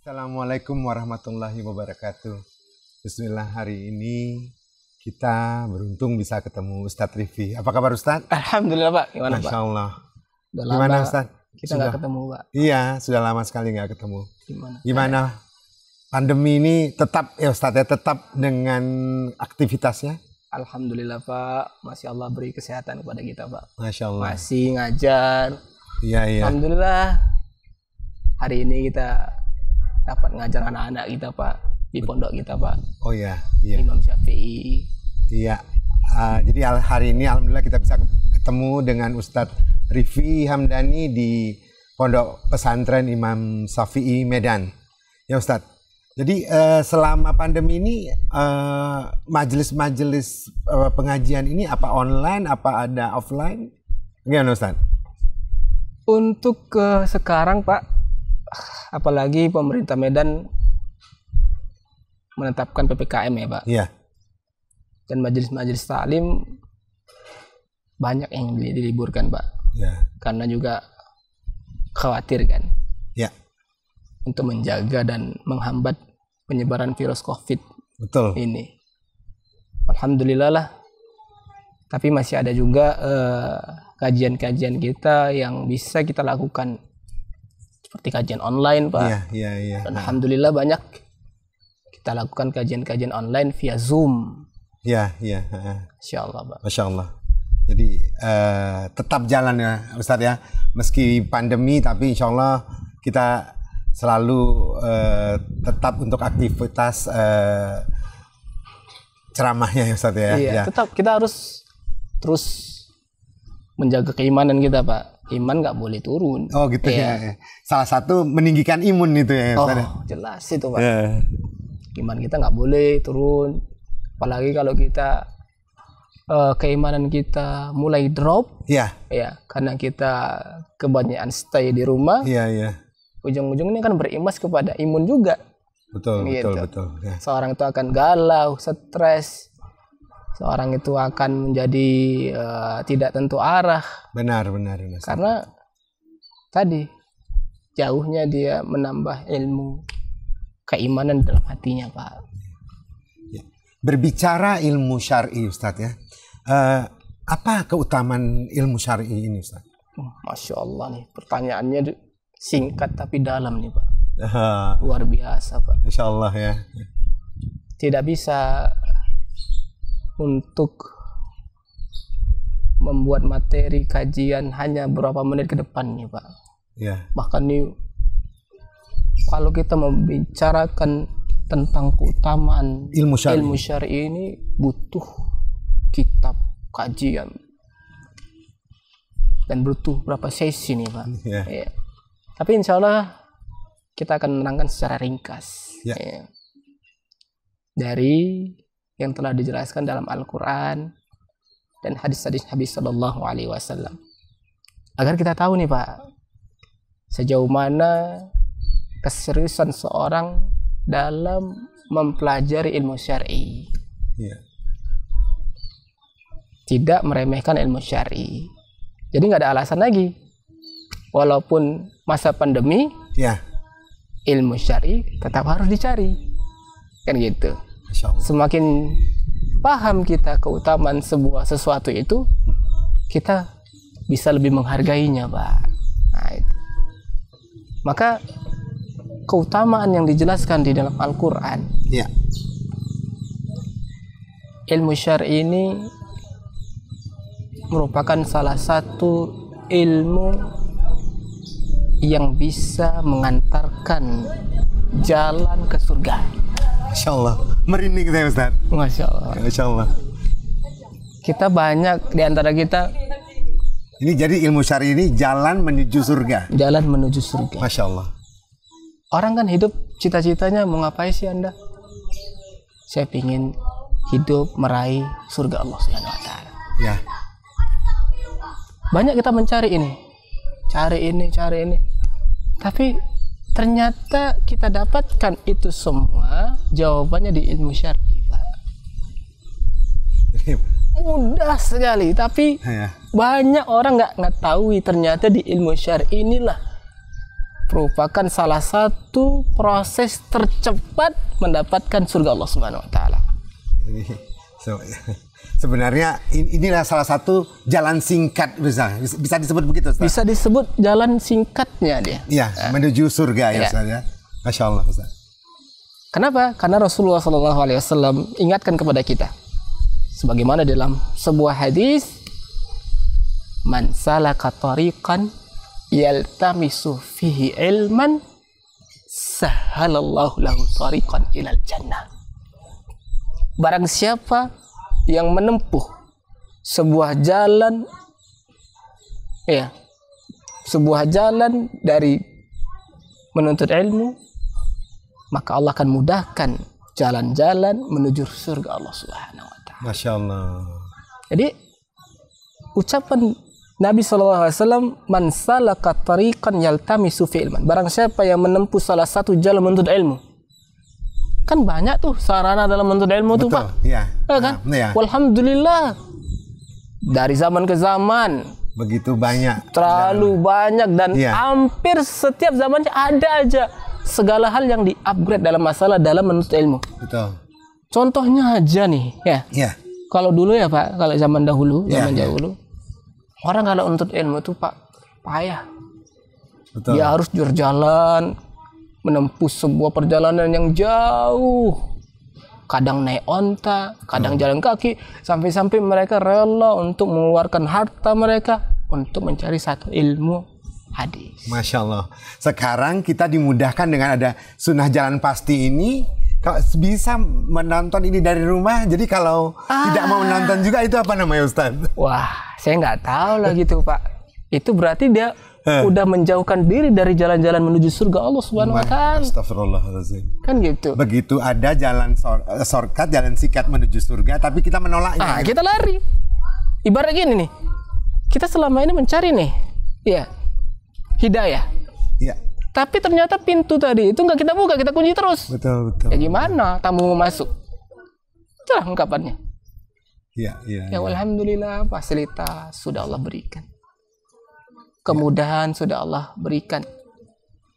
Assalamualaikum warahmatullahi wabarakatuh. Bismillah hari ini kita beruntung bisa ketemu Ustadz Rifi. Apa kabar Ustadz? Alhamdulillah Pak. Gimana Masya Allah. Pak? Udah Gimana Ustadz? Kita nggak ketemu Pak. Iya, sudah lama sekali nggak ketemu. Gimana? Gimana? Eh. Pandemi ini tetap ya Ustadz ya tetap dengan aktivitasnya? Alhamdulillah Pak, masih Allah beri kesehatan kepada kita Pak. Masya Allah. Masih ngajar. Iya iya. Alhamdulillah hari ini kita dapat ngajar anak-anak kita pak di pondok kita pak oh ya iya. Imam Syafi'i iya uh, jadi hari ini alhamdulillah kita bisa ketemu dengan Ustadz Rifi Hamdani di pondok pesantren Imam Syafi'i Medan ya Ustadz jadi uh, selama pandemi ini eh, majelis-majelis uh, uh, pengajian ini apa online apa ada offline? Gimana Ustaz? Untuk uh, sekarang Pak apalagi pemerintah Medan menetapkan PPKM ya Pak. Iya. Dan majelis-majelis taklim banyak yang diliburkan Pak. Iya. Karena juga khawatir kan. Iya. Untuk menjaga dan menghambat penyebaran virus COVID. Betul. Ini. Alhamdulillah lah. Tapi masih ada juga eh, kajian-kajian uh, kajian -kajian kita yang bisa kita lakukan seperti kajian online pak. Ya, ya, ya, Dan ya. Alhamdulillah banyak kita lakukan kajian-kajian online via Zoom. Ya, ya. Masya Allah, Pak. Masya Allah. Jadi uh, tetap jalan ya, Ustadz ya. Meski pandemi, tapi insya Allah kita selalu uh, tetap untuk aktivitas uh, ceramahnya ya, Ustadz ya. Iya, ya. tetap kita harus terus menjaga keimanan kita, Pak iman nggak boleh turun. Oh gitu ya. ya. Salah satu meninggikan imun itu ya. ya? Oh pada. jelas itu pak. Yeah. Iman kita nggak boleh turun. Apalagi kalau kita uh, keimanan kita mulai drop. Ya. Yeah. Ya karena kita kebanyakan stay di rumah. Iya iya. Ujung-ujungnya kan berimbas kepada imun juga. Betul gitu. betul betul. Ya. Seorang itu akan galau, stres, seorang itu akan menjadi uh, tidak tentu arah. Benar, benar, benar. Karena tadi jauhnya dia menambah ilmu keimanan dalam hatinya, Pak. Ya. Berbicara ilmu syar'i, Ustaz ya. Uh, apa keutamaan ilmu syar'i ini, Ustadz? Masya Allah nih, pertanyaannya singkat tapi dalam nih, Pak. Uh, Luar biasa, Pak. Insya Allah ya. Tidak bisa untuk membuat materi kajian hanya berapa menit ke depan nih Pak. Ya. Bahkan nih kalau kita membicarakan tentang keutamaan ilmu syari, ilmu syari ini butuh kitab kajian dan butuh berapa sesi nih Pak. Ya. Ya. Tapi insya Allah kita akan menerangkan secara ringkas. Ya. Ya. Dari yang telah dijelaskan dalam Al-Quran dan hadis-hadis Nabi Shallallahu Alaihi Wasallam. Agar kita tahu nih Pak, sejauh mana keseriusan seorang dalam mempelajari ilmu syari. Iya. Tidak meremehkan ilmu syari. Jadi nggak ada alasan lagi. Walaupun masa pandemi, yeah. ilmu syari tetap harus dicari. Kan gitu semakin paham kita keutamaan sebuah sesuatu itu, kita bisa lebih menghargainya, Pak. Nah, itu. Maka keutamaan yang dijelaskan di dalam Al-Qur'an. Ya. Ilmu syar'i ini merupakan salah satu ilmu yang bisa mengantarkan jalan ke surga. Insya Allah merinding saya Ustaz. Masya Allah. Masya Allah. Kita banyak di antara kita. Ini jadi ilmu syari ini jalan menuju surga. Jalan menuju surga. Masya Allah. Orang kan hidup cita-citanya mau ngapain sih Anda? Saya pingin hidup meraih surga Allah Subhanahu wa taala. Ya. Banyak kita mencari ini. Cari ini, cari ini. Tapi ternyata kita dapatkan itu semua jawabannya di ilmu syar'i pak mudah sekali tapi ya. banyak orang nggak ngetahui ternyata di ilmu syar'i inilah merupakan salah satu proses tercepat mendapatkan surga Allah Subhanahu wa taala. Iya. Sebenarnya inilah salah satu jalan singkat bisa bisa disebut begitu. Ustaz. Bisa disebut jalan singkatnya dia. Iya, ya menuju surga ya, ya. Ustaz ya. Masya Allah Ustaz. Kenapa? Karena Rasulullah Shallallahu Alaihi Wasallam ingatkan kepada kita, sebagaimana dalam sebuah hadis, man salaka tariqan yaltamisu fihi ilman sahalallahu lahu tariqan ilal jannah. Barang siapa yang menempuh sebuah jalan ya sebuah jalan dari menuntut ilmu maka Allah akan mudahkan jalan-jalan menuju surga Allah Subhanahu wa taala. Masya Jadi ucapan Nabi Shallallahu Alaihi Wasallam man salaka tariqan yaltamisu fi ilman. Barang siapa yang menempuh salah satu jalan menuntut ilmu, kan banyak tuh sarana dalam menuntut ilmu Betul, tuh pak iya ya, kan nah, ya. alhamdulillah dari zaman ke zaman begitu banyak terlalu dan, banyak dan ya. hampir setiap zamannya ada aja segala hal yang di upgrade dalam masalah dalam menuntut ilmu Betul. contohnya aja nih ya, ya. kalau dulu ya pak kalau zaman dahulu ya, zaman ya. dahulu orang kalau menuntut ilmu tuh pak payah Betul. dia harus jalan menempuh sebuah perjalanan yang jauh kadang naik onta, kadang hmm. jalan kaki, sampai-sampai mereka rela untuk mengeluarkan harta mereka untuk mencari satu ilmu hadis. Masya Allah. Sekarang kita dimudahkan dengan ada sunnah jalan pasti ini. Kalau bisa menonton ini dari rumah, jadi kalau ah. tidak mau menonton juga itu apa namanya Ustaz? Wah, saya nggak tahu lagi gitu Pak. Itu berarti dia Eh. udah menjauhkan diri dari jalan-jalan menuju surga Allah Subhanahu wa taala. Astagfirullahalazim. Kan gitu. Begitu ada jalan eh, shortcut, jalan sikat menuju surga tapi kita menolaknya. Ah, kita lari. Ibarat gini nih. Kita selama ini mencari nih. ya Hidayah. Iya. Tapi ternyata pintu tadi itu nggak kita buka, kita kunci terus. Betul, betul. Ya gimana tamu mau masuk? Itulah ungkapannya. Iya, iya, Ya, ya, ya alhamdulillah fasilitas sudah Allah berikan kemudahan ya. sudah Allah berikan.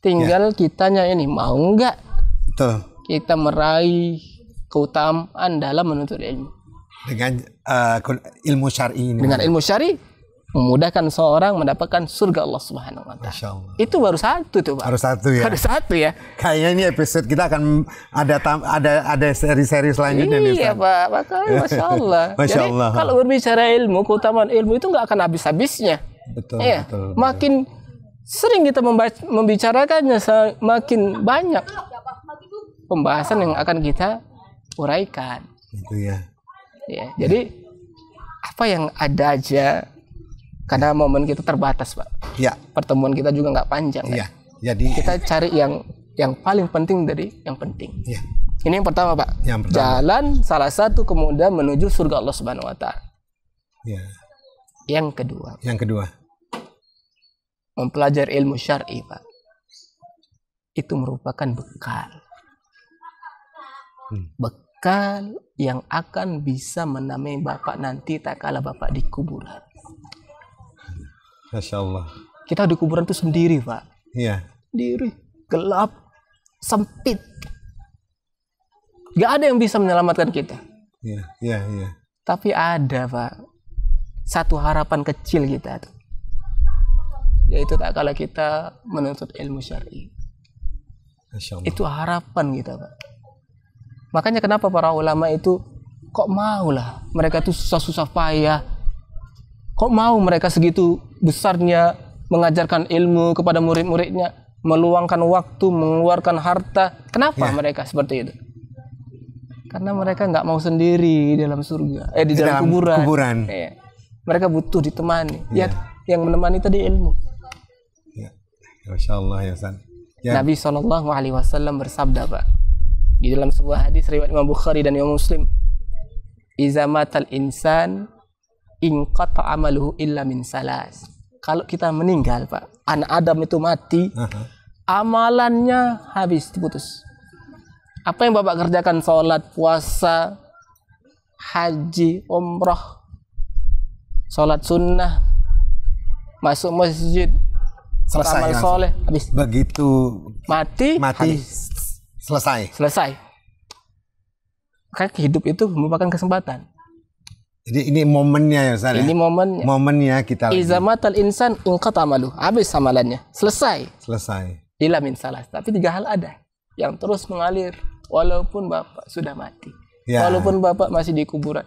Tinggal ya. kitanya ini mau nggak kita meraih keutamaan dalam menuntut ilmu. Dengan uh, ilmu syar'i ini. Dengan ilmu syar'i memudahkan seorang mendapatkan surga Allah Subhanahu wa taala. Itu baru satu tuh, Pak. Baru satu ya. Baru satu ya. Kayaknya ini episode kita akan ada tam, ada ada seri-seri selanjutnya nih, Iya, Pak. Makanya Masya Allah. Masya Allah. Jadi, kalau berbicara ilmu, keutamaan ilmu itu nggak akan habis-habisnya. Betul, ya, betul, makin sering kita membicarakannya, makin banyak pembahasan yang akan kita uraikan. Itu ya. Ya, jadi apa yang ada aja karena momen kita terbatas, Pak. Ya. Pertemuan kita juga nggak panjang. ya. Kan? Iya, jadi kita cari yang yang paling penting dari yang penting. Ya. Ini yang pertama, Pak. Yang pertama. Jalan salah satu kemudian menuju surga Allah Subhanahu wa taala. Ya. Yang kedua. Yang kedua. Mempelajari ilmu syar'i, Pak. Itu merupakan bekal. Hmm. Bekal yang akan bisa menamai Bapak nanti tak kala Bapak di kuburan. Masya Allah. Kita di kuburan itu sendiri, Pak. Iya. Sendiri. Gelap. Sempit. Gak ada yang bisa menyelamatkan kita. Iya, iya, iya. Tapi ada, Pak satu harapan kecil kita itu yaitu tak kalah kita menuntut ilmu syar'i itu harapan kita pak makanya kenapa para ulama itu kok mau lah mereka tuh susah-susah payah kok mau mereka segitu besarnya mengajarkan ilmu kepada murid-muridnya meluangkan waktu mengeluarkan harta kenapa ya. mereka seperti itu karena mereka nggak mau sendiri di dalam surga eh di, di dalam, dalam kuburan, kuburan. Iya mereka butuh ditemani ya, ya yang menemani tadi ilmu ya masya Allah ya San ya. Nabi Shallallahu Alaihi Wasallam bersabda pak di dalam sebuah hadis riwayat Imam Bukhari dan Imam Muslim izamatal insan ingkat amaluhu illa min salas kalau kita meninggal pak anak Adam itu mati uh -huh. amalannya habis diputus apa yang bapak kerjakan sholat puasa haji umroh sholat sunnah masuk masjid selesai amal soleh habis begitu mati mati habis. selesai selesai kayak hidup itu merupakan kesempatan jadi ini momennya ya Ustaz ini ya? momennya momennya kita izamatal insan ingkat amalu habis amalannya selesai selesai ila min salah tapi tiga hal ada yang terus mengalir walaupun bapak sudah mati ya. walaupun bapak masih di kuburan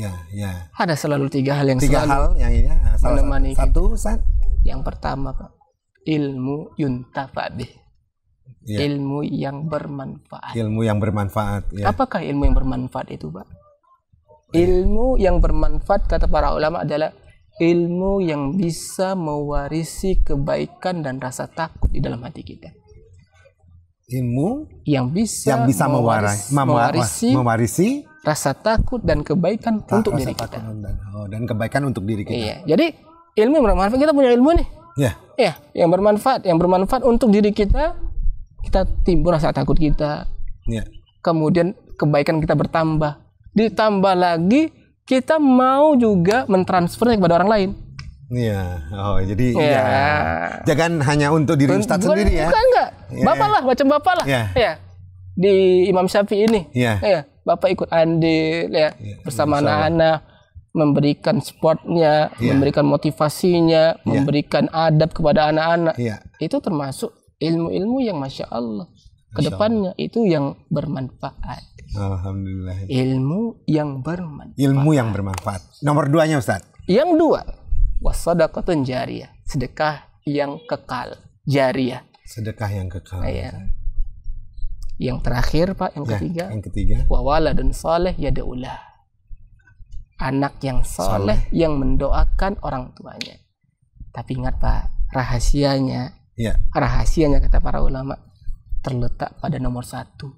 Ya, ya. Ada selalu tiga hal yang tiga selalu hal yang ini ah, salah menemani satu, kita. Satu, yang pertama, Pak, ilmu yuntafadi. Ya. Ilmu yang bermanfaat. Ilmu yang bermanfaat. Ya. Apakah ilmu yang bermanfaat itu, Pak? Ilmu yang bermanfaat kata para ulama adalah ilmu yang bisa mewarisi kebaikan dan rasa takut di dalam hati kita ilmu yang bisa yang bisa mewarisi mewarisi, mewarisi rasa takut dan kebaikan tak, untuk diri kita. Dan, oh, dan kebaikan untuk diri kita. Iya. Jadi ilmu yang bermanfaat kita punya ilmu nih. Iya. Iya, yang bermanfaat, yang bermanfaat untuk diri kita, kita timbul rasa takut kita. Iya. Kemudian kebaikan kita bertambah. Ditambah lagi kita mau juga mentransfernya kepada orang lain. Iya, oh jadi ya. ya. jangan hanya untuk diri kita sendiri ya. Bukan enggak, ya. bapak lah, macam bapak lah. ya. Di Imam Syafi'i ini. Iya. Ya bapak ikut andil ya ya bersama anak-anak memberikan supportnya, ya. memberikan motivasinya, ya. memberikan adab kepada anak-anak. Ya. Itu termasuk ilmu-ilmu yang masya Allah kedepannya itu yang bermanfaat. Alhamdulillah. Ilmu yang bermanfaat. Ilmu yang bermanfaat. Nomor duanya Ustaz. Yang dua, wasadakatun jariah, sedekah yang kekal, jariah. Sedekah yang kekal. Iya. Yang terakhir Pak, yang ya, ketiga. Yang ketiga. Wawala dan soleh ya daulah. Anak yang soleh, soleh yang mendoakan orang tuanya. Tapi ingat Pak, rahasianya, ya. rahasianya kata para ulama terletak pada nomor satu.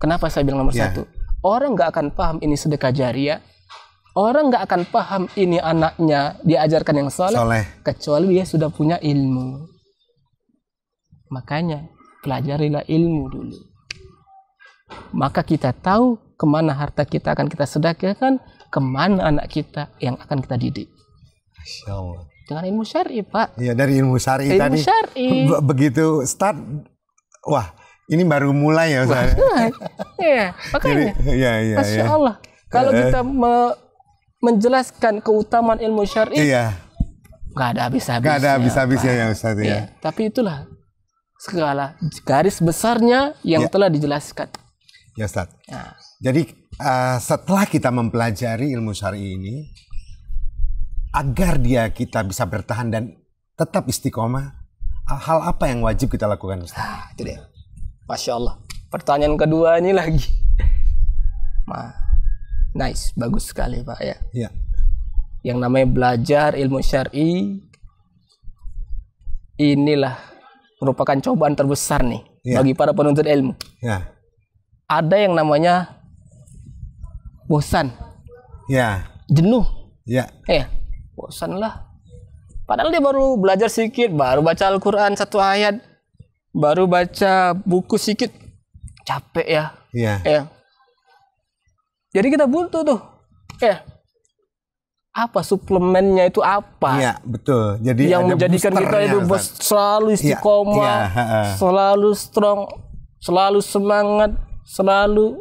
Kenapa saya bilang nomor ya. satu? Orang nggak akan paham ini sedekah jariah, orang nggak akan paham ini anaknya diajarkan yang soleh, soleh kecuali dia sudah punya ilmu makanya pelajarilah ilmu dulu. Maka kita tahu kemana harta kita akan kita sedekahkan, kemana anak kita yang akan kita didik. Masya Allah. Dengan ilmu syari, Pak. Iya, dari ilmu syari ilmu tadi. Ilmu syari. Begitu start, wah, ini baru mulai ya, Ustaz. Iya, makanya. ya, ya, Masya ya. Allah. Kalau eh. kita me menjelaskan keutamaan ilmu syari, iya. Gak ada habis-habisnya. Gak ada habis-habisnya ya Ustaz ya. Iya, tapi itulah segala garis besarnya yang ya. telah dijelaskan. Ya Ustaz. Ya. Jadi uh, setelah kita mempelajari ilmu syari ini agar dia kita bisa bertahan dan tetap istiqomah, hal apa yang wajib kita lakukan Ustaz? Ah, itu dia. Masya Allah. Pertanyaan kedua ini lagi. Ma, nice, bagus sekali Pak ya. ya. Yang namanya belajar ilmu syari inilah merupakan cobaan terbesar nih yeah. bagi para penuntut ilmu. Yeah. Ada yang namanya bosan. Ya. Jenuh. Ya. Eh, bosan lah. Padahal dia baru belajar sedikit, baru baca Al-Quran satu ayat, baru baca buku sedikit, capek ya. Yeah. Iya. Jadi kita butuh tuh, eh, apa suplemennya itu apa? Iya betul. Jadi yang menjadikan kita itu selalu iya, istiqomah, ya, ya, selalu strong, selalu semangat, selalu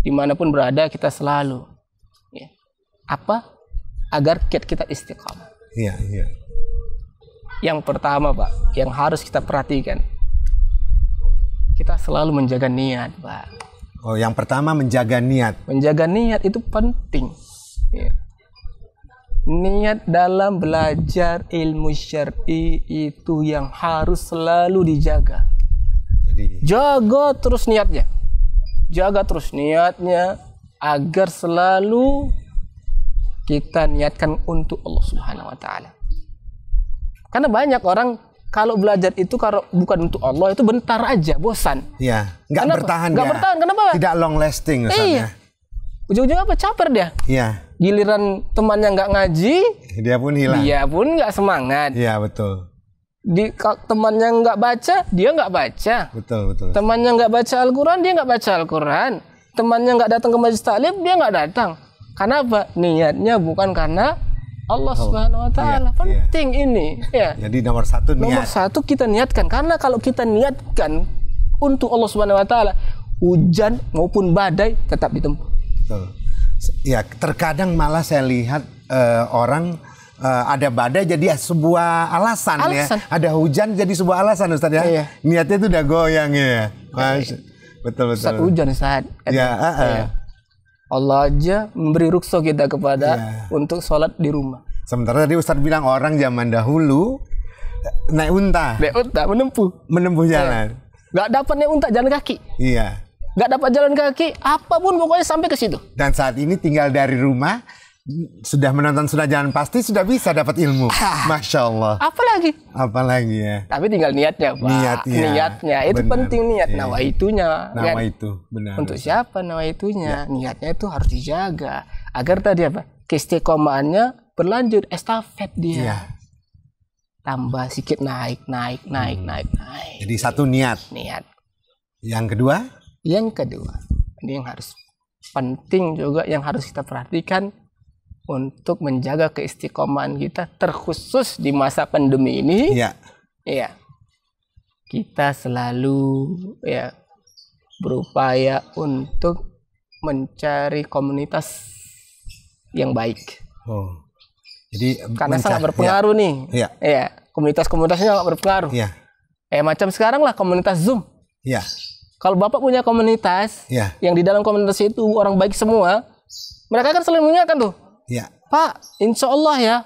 dimanapun berada kita selalu. Ya. Apa? Agar kiat kita istiqomah. Iya iya. Yang pertama pak, yang harus kita perhatikan, kita selalu menjaga niat pak. Oh yang pertama menjaga niat. Menjaga niat itu penting. Ya niat dalam belajar ilmu syar'i itu yang harus selalu dijaga. Jadi jaga terus niatnya. Jaga terus niatnya agar selalu kita niatkan untuk Allah Subhanahu wa taala. Karena banyak orang kalau belajar itu kalau bukan untuk Allah itu bentar aja, bosan. Iya, nggak bertahan. Nggak ya. bertahan, kenapa? Tidak long lasting. Iya, ya ujung-ujungnya apa caper dia iya giliran temannya nggak ngaji dia pun hilang dia pun nggak semangat iya betul di temannya nggak baca dia nggak baca betul betul temannya nggak baca Al-Quran dia nggak baca Al-Quran temannya nggak datang ke majelis taklim dia nggak datang karena apa niatnya bukan karena Allah oh, Subhanahu Wa Taala iya, iya. penting iya. ini ya jadi nomor satu niat nomor satu kita niatkan karena kalau kita niatkan untuk Allah Subhanahu Wa Taala hujan maupun badai tetap ditempuh Betul. Ya, terkadang malah saya lihat uh, orang uh, ada badai jadi sebuah alasan, ya. alasan ya. Ada hujan jadi sebuah alasan Ustaz ya. Iya. Niatnya itu udah goyang ya. Mas, iya. betul betul. Saat hujan saat. Kan? Ya, uh, uh. Allah aja memberi rukso kita kepada ya. untuk sholat di rumah. Sementara tadi Ustadz bilang orang zaman dahulu naik unta. Naik unta menempuh. Menempuh iya. jalan. Ya. Gak dapat naik unta jalan kaki. Iya nggak dapat jalan kaki, apapun pokoknya sampai ke situ. Dan saat ini tinggal dari rumah, sudah menonton sudah jalan pasti sudah bisa dapat ilmu. Ah. Masya Allah. Apalagi? Apalagi ya. Tapi tinggal niatnya, Pak. Niatnya. Niatnya itu benar. penting niat Ya. nawa itunya. Nawa kan? itu benar. Untuk siapa nawa itunya? Ya. Niatnya itu harus dijaga agar tadi apa? Keistiqomahannya berlanjut estafet dia. Ya. Tambah sikit naik, naik, naik, hmm. naik, naik. Jadi satu niat. Niat. Yang kedua? Yang kedua, ini yang harus penting juga yang harus kita perhatikan untuk menjaga keistiqomahan kita terkhusus di masa pandemi ini. Iya. Iya. Kita selalu ya berupaya untuk mencari komunitas yang baik. Oh. Jadi karena sangat berpengaruh ya. nih. Iya. Iya, komunitas-komunitasnya sangat berpengaruh. Iya. Eh macam sekarang lah komunitas Zoom. Iya. Kalau Bapak punya komunitas, ya. yang di dalam komunitas itu orang baik semua, mereka kan selalu mengingatkan tuh. Ya. Pak, insya Allah ya,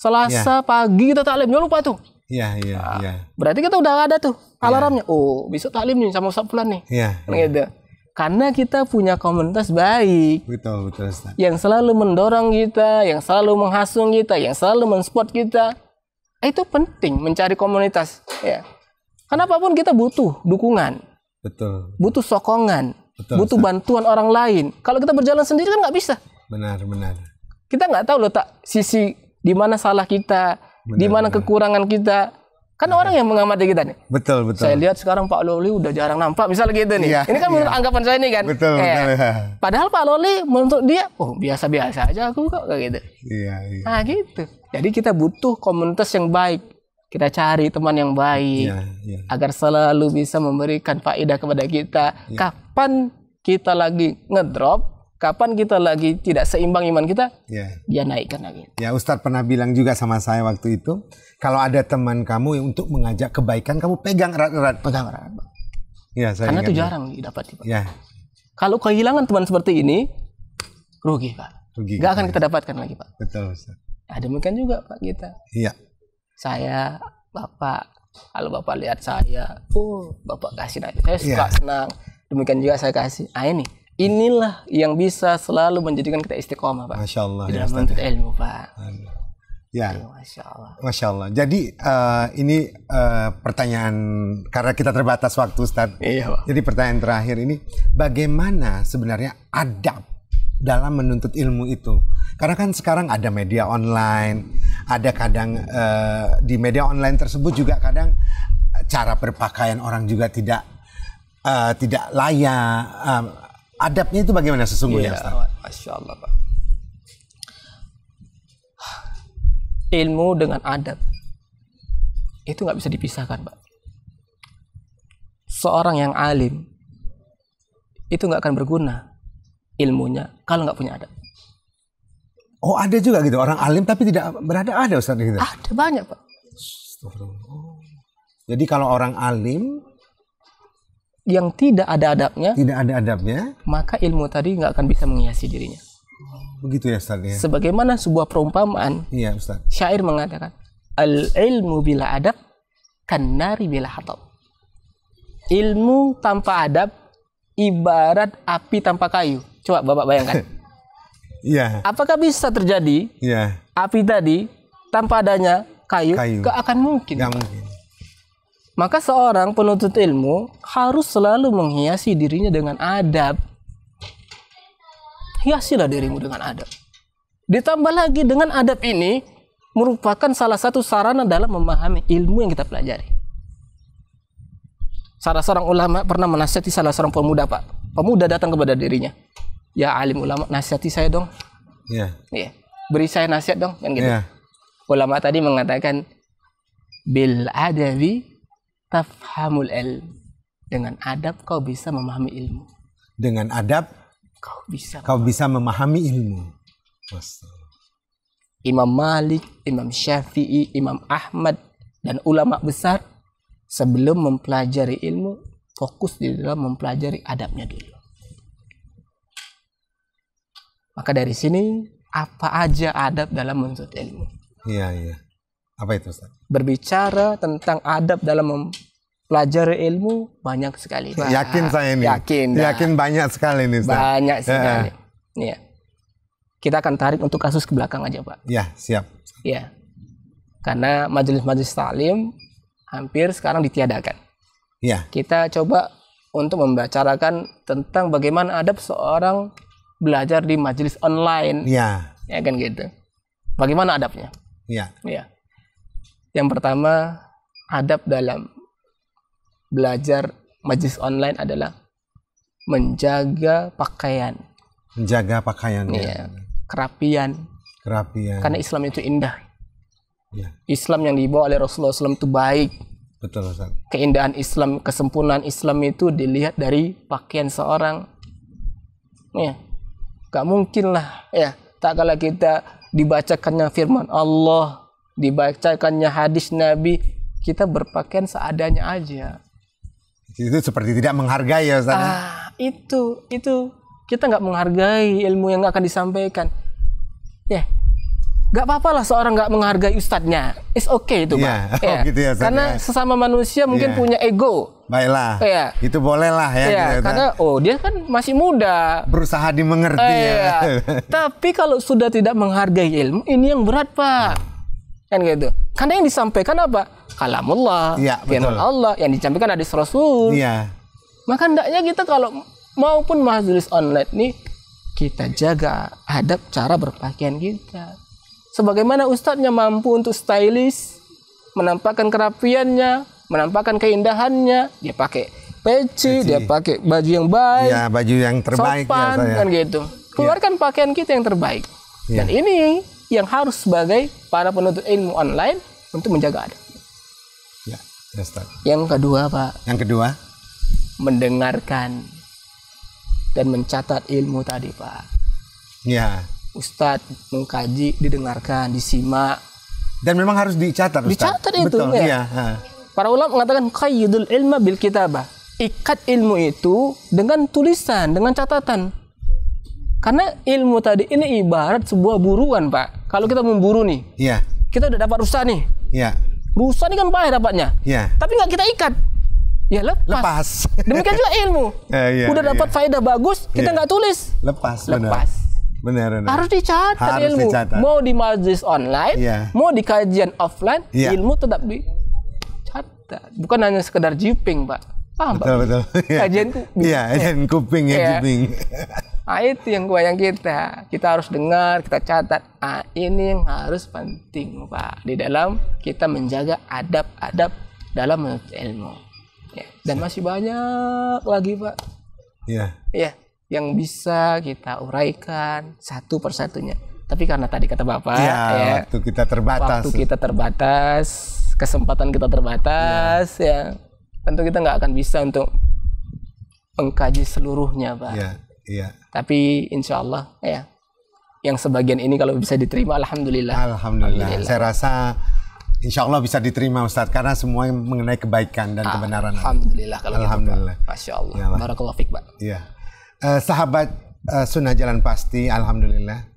Selasa ya. pagi kita taklim, jangan lupa tuh. Iya, iya, iya. Nah, berarti kita udah ada tuh ya. alarmnya. Ya. Oh, besok taklim nih sama Ustaz Fulan nih. Iya. Ya. Kan ya. Gitu. Karena kita punya komunitas baik. Betul, betul Ustaz. Yang selalu mendorong kita, yang selalu menghasung kita, yang selalu mensupport kita. Itu penting mencari komunitas, ya. Karena apapun kita butuh dukungan Betul. Butuh sokongan. Betul, butuh Ustaz. bantuan orang lain. Kalau kita berjalan sendiri kan nggak bisa. Benar, benar. Kita nggak tahu loh tak sisi di mana salah kita, di mana kekurangan kita. Kan benar. orang yang mengamati kita nih. Betul, betul. Saya lihat sekarang Pak Loli udah jarang nampak misalnya gitu nih. Iya, ini kan iya. menurut anggapan saya nih kan. Betul, eh, betul. Ya. Padahal Pak Loli menurut dia, oh biasa-biasa aja aku kok kayak gitu. Iya, iya. Nah, gitu. Jadi kita butuh komunitas yang baik kita cari teman yang baik ya, ya. agar selalu bisa memberikan faedah kepada kita. Ya. Kapan kita lagi ngedrop, kapan kita lagi tidak seimbang iman kita, ya. dia naikkan lagi. Ya Ustadz pernah bilang juga sama saya waktu itu, kalau ada teman kamu yang untuk mengajak kebaikan, kamu pegang erat-erat, pegang erat. Ya, saya Karena itu jarang didapat. Pak. Ya. Kalau kehilangan teman seperti ini, rugi Pak. Rugi. Gak akan kita dapatkan lagi Pak. Betul Ustaz. Ada nah, demikian juga Pak kita. Iya saya bapak kalau bapak lihat saya oh bapak kasih nasi saya suka yeah. senang demikian juga saya kasih ah ini inilah yang bisa selalu menjadikan kita istiqomah pak masya allah di ya, dalam ya, ilmu pak ya masya allah masya allah jadi uh, ini uh, pertanyaan karena kita terbatas waktu Ustaz. iya pak jadi pertanyaan terakhir ini bagaimana sebenarnya adab dalam menuntut ilmu itu. Karena kan sekarang ada media online, ada kadang uh, di media online tersebut juga kadang eh, cara berpakaian orang juga tidak uh, tidak layak. Um, adabnya itu bagaimana sesungguhnya? ya, Masya Allah Pak. Ilmu dengan adab itu nggak bisa dipisahkan Pak. Seorang yang alim itu nggak akan berguna ilmunya kalau nggak punya adab. Oh ada juga gitu orang alim tapi tidak berada ada ustadz gitu. Ada banyak Pak. Jadi kalau orang alim yang tidak ada adabnya, tidak ada adabnya, maka ilmu tadi nggak akan bisa menghiasi dirinya. Oh, begitu ya ustadz ya. Sebagaimana sebuah perumpamaan. Iya Ustaz. Syair mengatakan, "Al ilmu bila adab kan nari bila hatab." Ilmu tanpa adab ibarat api tanpa kayu. Coba Bapak bayangkan. Iya. Apakah bisa terjadi? Iya. Api tadi tanpa adanya kayu, kayu. gak akan mungkin. Gak mungkin. Maka seorang penuntut ilmu harus selalu menghiasi dirinya dengan adab. Hiasilah dirimu dengan adab. Ditambah lagi dengan adab ini merupakan salah satu sarana dalam memahami ilmu yang kita pelajari. Salah seorang ulama pernah menasihati salah seorang pemuda, Pak. Pemuda datang kepada dirinya ya alim ulama nasihati saya dong ya yeah. beri saya nasihat dong kan gitu yeah. ulama tadi mengatakan bil adabi tafhamul ilm dengan adab kau bisa memahami ilmu dengan adab kau bisa kau memahami. bisa memahami ilmu Imam Malik, Imam Syafi'i, Imam Ahmad dan ulama besar sebelum mempelajari ilmu fokus di dalam mempelajari adabnya dulu. Maka dari sini apa aja adab dalam menuntut ilmu? Iya, iya. Apa itu, Ustaz? Berbicara tentang adab dalam mempelajari ilmu banyak sekali. Pak. yakin saya ini. Yakin. Nah. Yakin banyak sekali ini, Ustaz. Banyak sekali. Iya. Kita akan tarik untuk kasus ke belakang aja, Pak. Iya, siap. Iya. Karena majelis-majelis taklim hampir sekarang ditiadakan. Iya. Kita coba untuk membicarakan tentang bagaimana adab seorang belajar di majelis online. Iya. Ya kan gitu. Bagaimana adabnya? Iya. Iya. Yang pertama, adab dalam belajar majelis online adalah menjaga pakaian. Menjaga pakaian. Ya. Iya. Kerapian. Kerapian. Karena Islam itu indah. Ya. Islam yang dibawa oleh Rasulullah SAW itu baik. Betul, Ustaz. Keindahan Islam, kesempurnaan Islam itu dilihat dari pakaian seorang. Ya. Gak mungkin lah ya. Tak kala kita dibacakannya firman Allah, dibacakannya hadis Nabi, kita berpakaian seadanya aja. Itu seperti tidak menghargai ya Ustaz. Ya? Ah, itu, itu. Kita nggak menghargai ilmu yang akan disampaikan. Ya, Gak apa-apa lah seorang gak menghargai ustadznya. It's okay itu, Pak. Yeah. Oh, yeah. gitu ya, Karena ya. sesama manusia mungkin yeah. punya ego Baiklah. Oh, iya. Itu bolehlah ya. Iya, gitu, karena oh dia kan masih muda. Berusaha dimengerti ya. iya. ya. Tapi kalau sudah tidak menghargai ilmu, ini yang berat, Pak. Kan gitu. Karena yang disampaikan apa? Kalamullah, ya, firman Allah, yang disampaikan hadis Rasul. Iya. Maka hendaknya kita kalau maupun majelis online nih kita jaga adab cara berpakaian kita. Sebagaimana ustadznya mampu untuk stylish, menampakkan kerapiannya, menampakkan keindahannya dia pakai peci, peci. dia pakai baju yang baik ya baju yang terbaik sopan ya, kan gitu ya. keluarkan ya. pakaian kita yang terbaik ya. dan ini yang harus sebagai para penuntut ilmu online untuk menjaga adab ya, ya yang kedua pak yang kedua mendengarkan dan mencatat ilmu tadi pak ya Ustadz mengkaji didengarkan disimak dan memang harus dicatat Ustaz. dicatat itu Betul, ya. iya. Para ulama mengatakan qayyidul ilma bil kitabah. Ikat ilmu itu dengan tulisan, dengan catatan. Karena ilmu tadi ini ibarat sebuah buruan, Pak. Kalau kita memburu nih, iya. kita udah dapat rusa nih. Yeah. Rusa ini kan pahit dapatnya. Iya. Tapi nggak kita ikat. Ya lepas. lepas. Demikian juga ilmu. Iya, udah dapat faedah bagus, kita nggak tulis. Lepas. Lepas. Benar. Benar, Harus dicatat ilmu. Dicatat. Mau di majlis online, mau di kajian offline, ilmu tetap di bukan hanya sekedar jiping pak paham betul, pak betul betul kajian kuping iya kajian kuping ya, ya. jiping nah itu yang yang kita kita harus dengar kita catat ah ini yang harus penting pak di dalam kita menjaga adab-adab dalam menurut ilmu ya. dan masih banyak lagi pak iya iya yang bisa kita uraikan satu persatunya tapi karena tadi kata bapak ya, ya waktu kita terbatas waktu kita terbatas kesempatan kita terbatas ya, ya tentu kita nggak akan bisa untuk mengkaji seluruhnya pak. Iya. Iya. Tapi insya Allah ya yang sebagian ini kalau bisa diterima alhamdulillah. Alhamdulillah. alhamdulillah. Saya rasa insya Allah bisa diterima Ustaz karena semua mengenai kebaikan dan ah, kebenaran. Alhamdulillah kalau alhamdulillah. Gitu, pak. Masya Allah. Ya, Barakallahu pak. Uh, sahabat uh, sunnah jalan pasti alhamdulillah.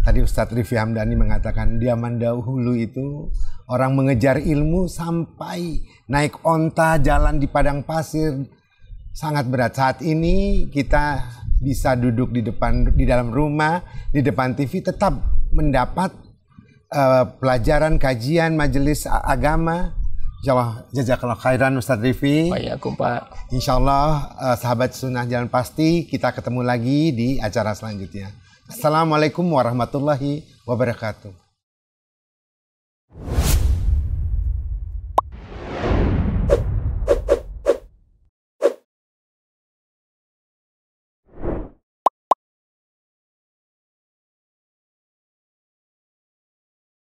Tadi Ustadz Rifi Hamdani mengatakan mandau hulu itu Orang mengejar ilmu sampai naik onta jalan di padang pasir sangat berat. Saat ini kita bisa duduk di depan di dalam rumah, di depan TV tetap mendapat uh, pelajaran kajian majelis agama. Insya Allah jazakallah khairan Ustadz Rifi. Waalaikumsalam Pak. Insya Allah uh, sahabat sunnah jalan pasti kita ketemu lagi di acara selanjutnya. Assalamualaikum warahmatullahi wabarakatuh.